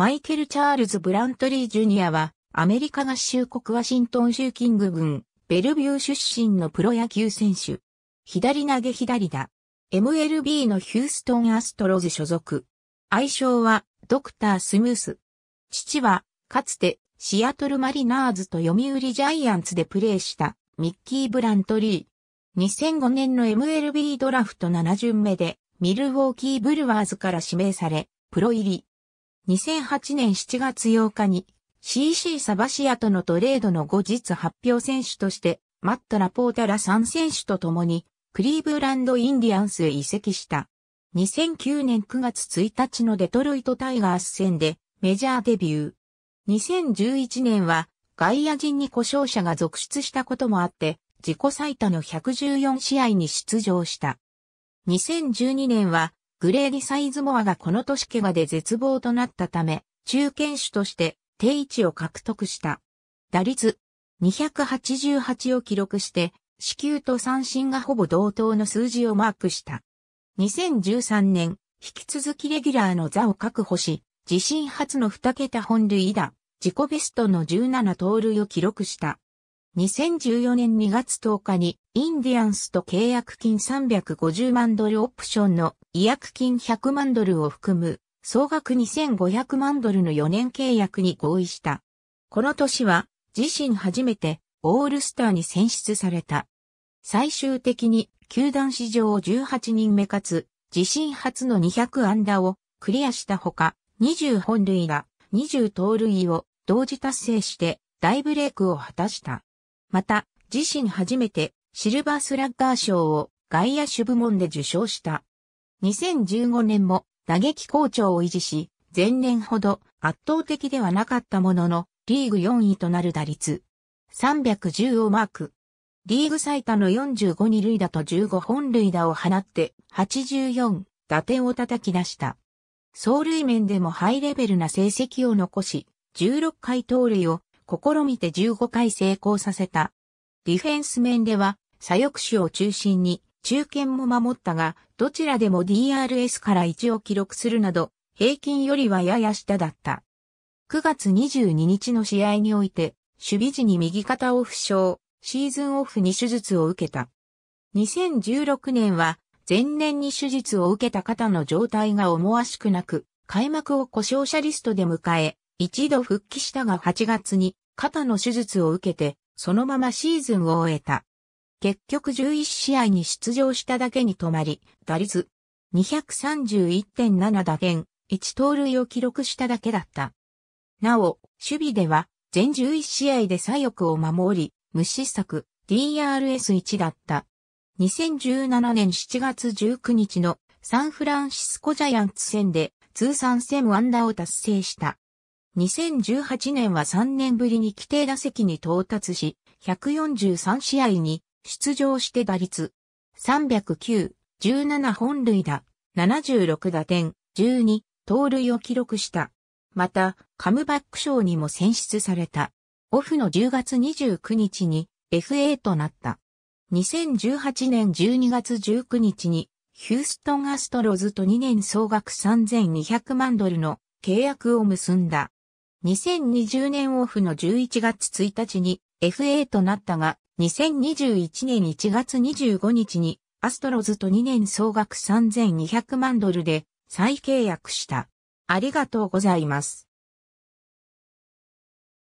マイケル・チャールズ・ブラントリー・ジュニアは、アメリカ合衆国ワシントン州キング郡、ベルビュー出身のプロ野球選手。左投げ左だ。MLB のヒューストン・アストロズ所属。愛称は、ドクター・スムース。父は、かつて、シアトル・マリナーズと読売ジャイアンツでプレーした、ミッキー・ブラントリー。2005年の MLB ドラフト7巡目で、ミルウォーキー・ブルワーズから指名され、プロ入り。2008年7月8日に CC サバシアとのトレードの後日発表選手として、マット・ラポータら3選手と共に、クリーブランド・インディアンスへ移籍した。2009年9月1日のデトロイト・タイガース戦でメジャーデビュー。2011年は外野陣に故障者が続出したこともあって、自己最多の114試合に出場した。2012年はグレーデサイズモアがこの年怪我で絶望となったため、中堅手として定位置を獲得した。打率288を記録して、四球と三振がほぼ同等の数字をマークした。2013年、引き続きレギュラーの座を確保し、自身初の2桁本塁打、自己ベストの17盗塁を記録した。2014年2月10日にインディアンスと契約金350万ドルオプションの違約金100万ドルを含む総額2500万ドルの4年契約に合意した。この年は自身初めてオールスターに選出された。最終的に球団史上18人目かつ自身初の200安打をクリアしたほか20本塁打、20盗塁を同時達成して大ブレイクを果たした。また自身初めてシルバースラッガー賞を外野手部門で受賞した。2015年も打撃好調を維持し、前年ほど圧倒的ではなかったものの、リーグ4位となる打率。310をマーク。リーグ最多の45二塁打と15本塁打を放って、84打点を叩き出した。走塁面でもハイレベルな成績を残し、16回盗塁を試みて15回成功させたディフェンス面では、左翼手を中心に、中堅も守ったが、どちらでも DRS から1を記録するなど、平均よりはやや下だった。9月22日の試合において、守備時に右肩を負傷、シーズンオフに手術を受けた。2016年は、前年に手術を受けた肩の状態が思わしくなく、開幕を故障者リストで迎え、一度復帰したが8月に肩の手術を受けてそのままシーズンを終えた。結局11試合に出場しただけに止まり、打率231.7打点、1盗塁を記録しただけだった。なお、守備では、全11試合で左翼を守り、無失策、DRS1 だった。2017年7月19日のサンフランシスコジャイアンツ戦で通算セムアンダーを達成した。2018年は3年ぶりに規定打席に到達し、143試合に出場して打率309、17本塁打、76打点、12、盗塁を記録した。また、カムバック賞にも選出された。オフの10月29日に FA となった。2018年12月19日にヒューストンアストロズと2年総額3200万ドルの契約を結んだ。2020年オフの11月1日に FA となったが、2021年1月25日にアストロズと2年総額3200万ドルで再契約した。ありがとうございます。